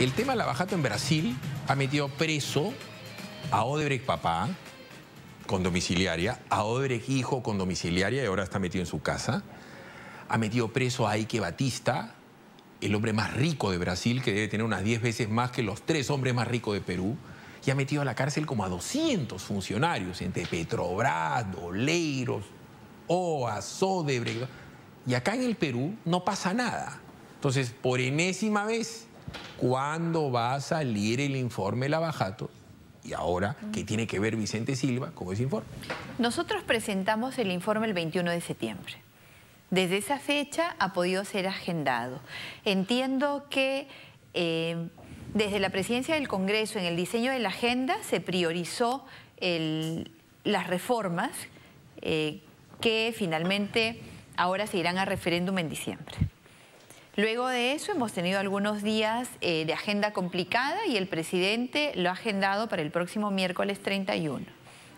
El tema la bajata en Brasil ha metido preso a Odebrecht papá con domiciliaria, a Odebrecht hijo con domiciliaria y ahora está metido en su casa. Ha metido preso a Ike Batista, el hombre más rico de Brasil, que debe tener unas 10 veces más que los tres hombres más ricos de Perú, y ha metido a la cárcel como a 200 funcionarios, entre Petrobras, Oleiros, OAS, Odebrecht. Y acá en el Perú no pasa nada. Entonces, por enésima vez, ¿Cuándo va a salir el informe Lavajato? Y ahora, ¿qué tiene que ver Vicente Silva con ese informe? Nosotros presentamos el informe el 21 de septiembre. Desde esa fecha ha podido ser agendado. Entiendo que eh, desde la presidencia del Congreso, en el diseño de la agenda, se priorizó las reformas eh, que finalmente ahora se irán a referéndum en diciembre. Luego de eso hemos tenido algunos días eh, de agenda complicada y el presidente lo ha agendado para el próximo miércoles 31.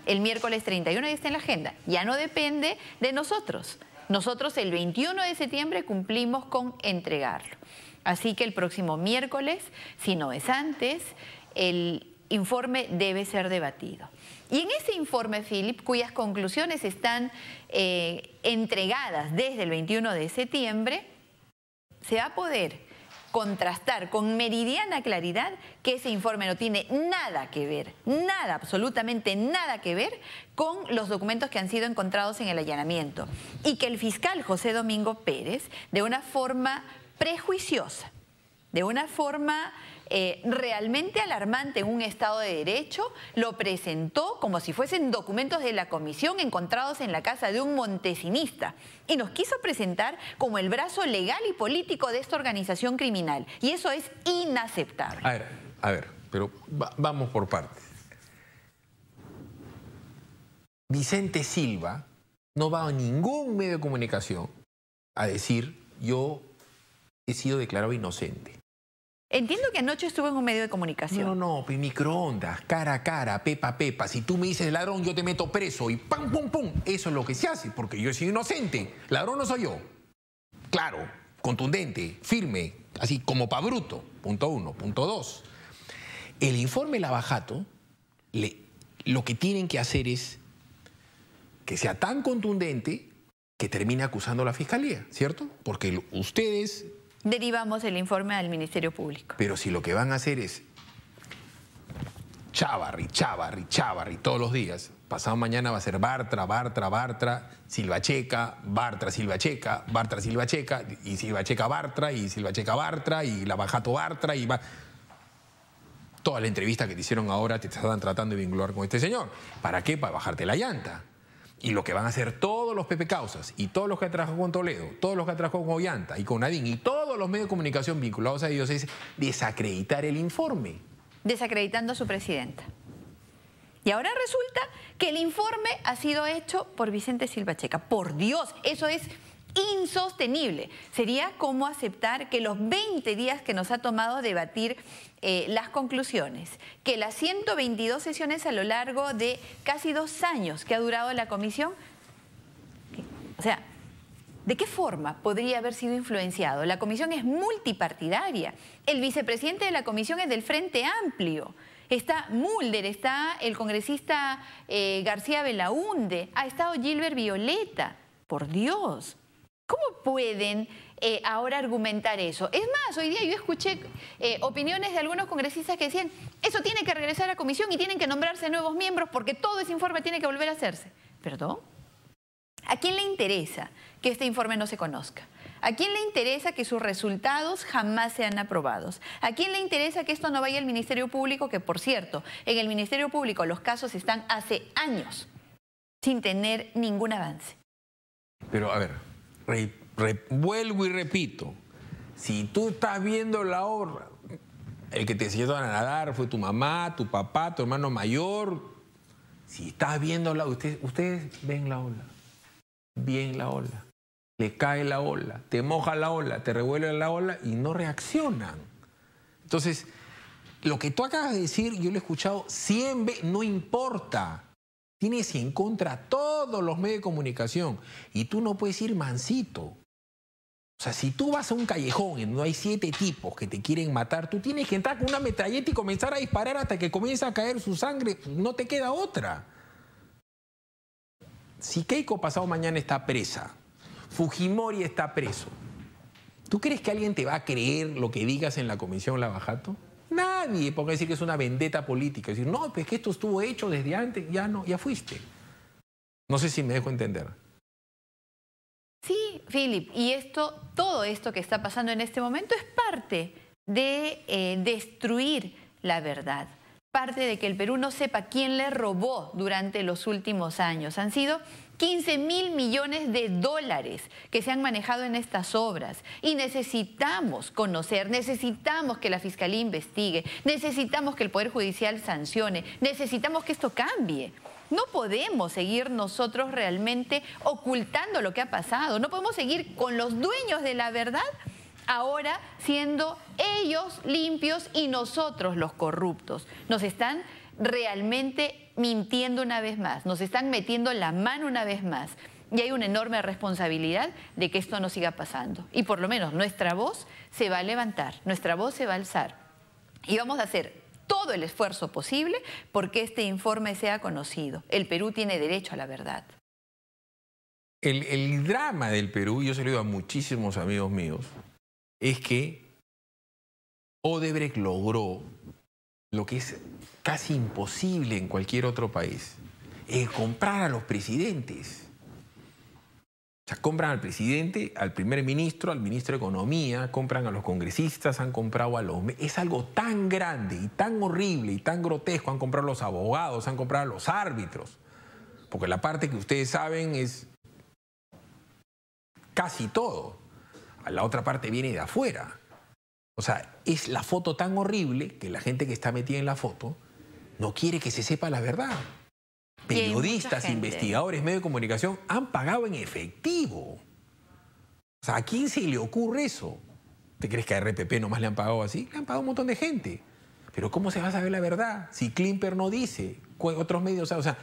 El miércoles 31 ya está en la agenda, ya no depende de nosotros. Nosotros el 21 de septiembre cumplimos con entregarlo. Así que el próximo miércoles, si no es antes, el informe debe ser debatido. Y en ese informe, Philip, cuyas conclusiones están eh, entregadas desde el 21 de septiembre, se va a poder contrastar con meridiana claridad que ese informe no tiene nada que ver, nada, absolutamente nada que ver con los documentos que han sido encontrados en el allanamiento. Y que el fiscal José Domingo Pérez, de una forma prejuiciosa, de una forma eh, realmente alarmante en un Estado de Derecho, lo presentó como si fuesen documentos de la comisión encontrados en la casa de un montesinista y nos quiso presentar como el brazo legal y político de esta organización criminal. Y eso es inaceptable. A ver, a ver, pero vamos por partes. Vicente Silva no va a ningún medio de comunicación a decir yo he sido declarado inocente. Entiendo que anoche estuvo en un medio de comunicación. No, no, no, microondas, cara a cara, pepa pepa. Si tú me dices ladrón, yo te meto preso y pam, pum, pum. Eso es lo que se hace, porque yo soy inocente. Ladrón no soy yo. Claro, contundente, firme, así como pa' bruto. Punto uno. Punto dos. El informe Lavajato, le, lo que tienen que hacer es que sea tan contundente que termine acusando a la fiscalía, ¿cierto? Porque ustedes derivamos el informe al Ministerio Público. Pero si lo que van a hacer es Chavarri, Chavarri, Chavarri todos los días, pasado mañana va a ser Bartra, Bartra, Bartra, Silvacheca, Bartra, Silvacheca, Bartra, Silvacheca, y Silvacheca Bartra, y Silvacheca Bartra, y la Bajato Bartra, y va... Toda la entrevista que te hicieron ahora te estaban tratando de vincular con este señor. ¿Para qué? Para bajarte la llanta y lo que van a hacer todos los Pepe Causas y todos los que trabajado con Toledo, todos los que trabajado con Ollanta y con Nadine y todos los medios de comunicación vinculados a ellos es desacreditar el informe. Desacreditando a su presidenta. Y ahora resulta que el informe ha sido hecho por Vicente Silva Checa. Por Dios, eso es insostenible. Sería como aceptar que los 20 días que nos ha tomado debatir eh, las conclusiones, que las 122 sesiones a lo largo de casi dos años que ha durado la comisión, o sea, ¿De qué forma podría haber sido influenciado? La comisión es multipartidaria. El vicepresidente de la comisión es del Frente Amplio. Está Mulder, está el congresista eh, García Belaunde, ha estado Gilbert Violeta. Por Dios. ¿Cómo pueden eh, ahora argumentar eso? Es más, hoy día yo escuché eh, opiniones de algunos congresistas que decían, eso tiene que regresar a la comisión y tienen que nombrarse nuevos miembros porque todo ese informe tiene que volver a hacerse. ¿Perdón? ¿A quién le interesa que este informe no se conozca? ¿A quién le interesa que sus resultados jamás sean aprobados? ¿A quién le interesa que esto no vaya al Ministerio Público? Que por cierto, en el Ministerio Público los casos están hace años sin tener ningún avance. Pero a ver, revuelvo vuelvo y repito, si tú estás viendo la ola, el que te enseñó a nadar fue tu mamá, tu papá, tu hermano mayor. Si estás viendo la ustedes, ustedes ven la ola, ven la ola, le cae la ola, te moja la ola, te revuelve la ola y no reaccionan. Entonces, lo que tú acabas de decir, yo lo he escuchado siempre, no importa. Tienes en contra todos los medios de comunicación y tú no puedes ir mansito. O sea, si tú vas a un callejón y no hay siete tipos que te quieren matar, tú tienes que entrar con una metralleta y comenzar a disparar hasta que comienza a caer su sangre. Pues no te queda otra. Si Keiko pasado mañana está presa, Fujimori está preso, ¿tú crees que alguien te va a creer lo que digas en la comisión Lavajato? nadie ponga a decir que es una vendetta política. decir, no, pues que esto estuvo hecho desde antes, ya no, ya fuiste. No sé si me dejo entender. Sí, Philip, y esto, todo esto que está pasando en este momento es parte de eh, destruir la verdad parte de que el Perú no sepa quién le robó durante los últimos años. Han sido 15 mil millones de dólares que se han manejado en estas obras y necesitamos conocer, necesitamos que la Fiscalía investigue, necesitamos que el Poder Judicial sancione, necesitamos que esto cambie. No podemos seguir nosotros realmente ocultando lo que ha pasado, no podemos seguir con los dueños de la verdad ahora siendo ellos limpios y nosotros los corruptos. Nos están realmente mintiendo una vez más, nos están metiendo la mano una vez más. Y hay una enorme responsabilidad de que esto no siga pasando. Y por lo menos nuestra voz se va a levantar, nuestra voz se va a alzar. Y vamos a hacer todo el esfuerzo posible porque este informe sea conocido. El Perú tiene derecho a la verdad. El, drama del Perú, yo se lo digo a muchísimos amigos míos, es que Odebrecht logró lo que es casi imposible en cualquier otro país, es comprar a los presidentes. O sea, compran al presidente, al primer ministro, al ministro de Economía, compran a los congresistas, han comprado a los... Es algo tan grande y tan horrible y tan grotesco. Han comprado a los abogados, han comprado a los árbitros. Porque la parte que ustedes saben es casi todo la otra parte viene de afuera. O sea, es la foto tan horrible que la gente que está metida en la foto no quiere que se sepa la verdad. Periodistas, investigadores, medios de comunicación han pagado en efectivo. O sea, ¿a quién se le ocurre eso? ¿Te crees que a RPP nomás le han pagado así? Le han pagado un montón de gente. Pero ¿cómo se va a saber la verdad si Klimper no dice? Otros medios, o sea,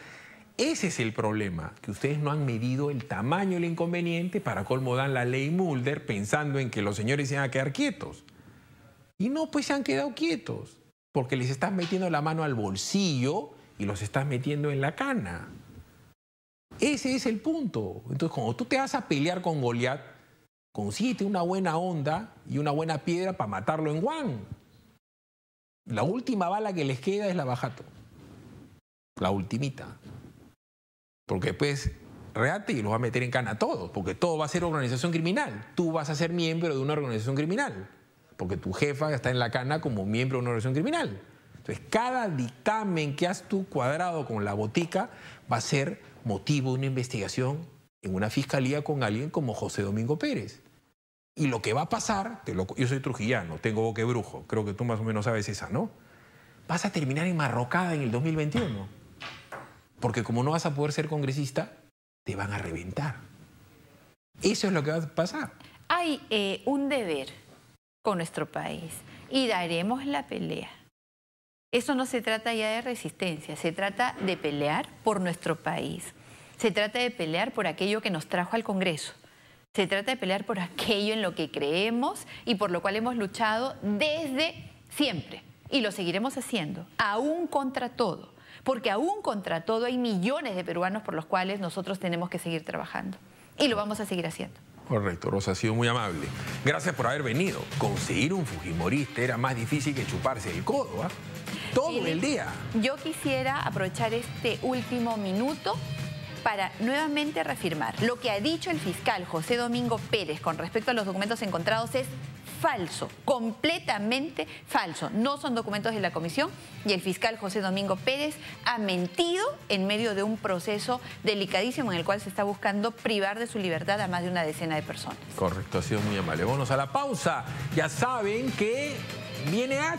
ese es el problema, que ustedes no han medido el tamaño del inconveniente, para colmodar la ley Mulder pensando en que los señores se van a quedar quietos. Y no, pues se han quedado quietos, porque les estás metiendo la mano al bolsillo y los estás metiendo en la cana. Ese es el punto. Entonces, cuando tú te vas a pelear con Goliat, consíguete una buena onda y una buena piedra para matarlo en Juan. La última bala que les queda es la bajato. La ultimita. Porque después reate y los va a meter en cana a todos, porque todo va a ser organización criminal. Tú vas a ser miembro de una organización criminal, porque tu jefa está en la cana como miembro de una organización criminal. Entonces, cada dictamen que has tú cuadrado con la botica va a ser motivo de una investigación en una fiscalía con alguien como José Domingo Pérez. Y lo que va a pasar, yo soy trujillano, tengo boque brujo, creo que tú más o menos sabes esa, ¿no? Vas a terminar en marrocada en el 2021 porque como no vas a poder ser congresista, te van a reventar. Eso es lo que va a pasar. Hay eh, un deber con nuestro país y daremos la pelea. Eso no se trata ya de resistencia, se trata de pelear por nuestro país. Se trata de pelear por aquello que nos trajo al Congreso. Se trata de pelear por aquello en lo que creemos y por lo cual hemos luchado desde siempre. Y lo seguiremos haciendo, aún contra todo porque aún contra todo hay millones de peruanos por los cuales nosotros tenemos que seguir trabajando y lo vamos a seguir haciendo. Correcto, Rosa, ha sido muy amable. Gracias por haber venido. Conseguir un Fujimorista era más difícil que chuparse el codo, ¿ah? Todo el día. Yo quisiera aprovechar este último minuto para nuevamente reafirmar lo que ha dicho el fiscal José Domingo Pérez con respecto a los documentos encontrados es falso, completamente falso. No son documentos de la comisión y el fiscal José Domingo Pérez ha mentido en medio de un proceso delicadísimo en el cual se está buscando privar de su libertad a más de una decena de personas. Correcto, ha sido muy amable. Vámonos a la pausa. Ya saben que viene a...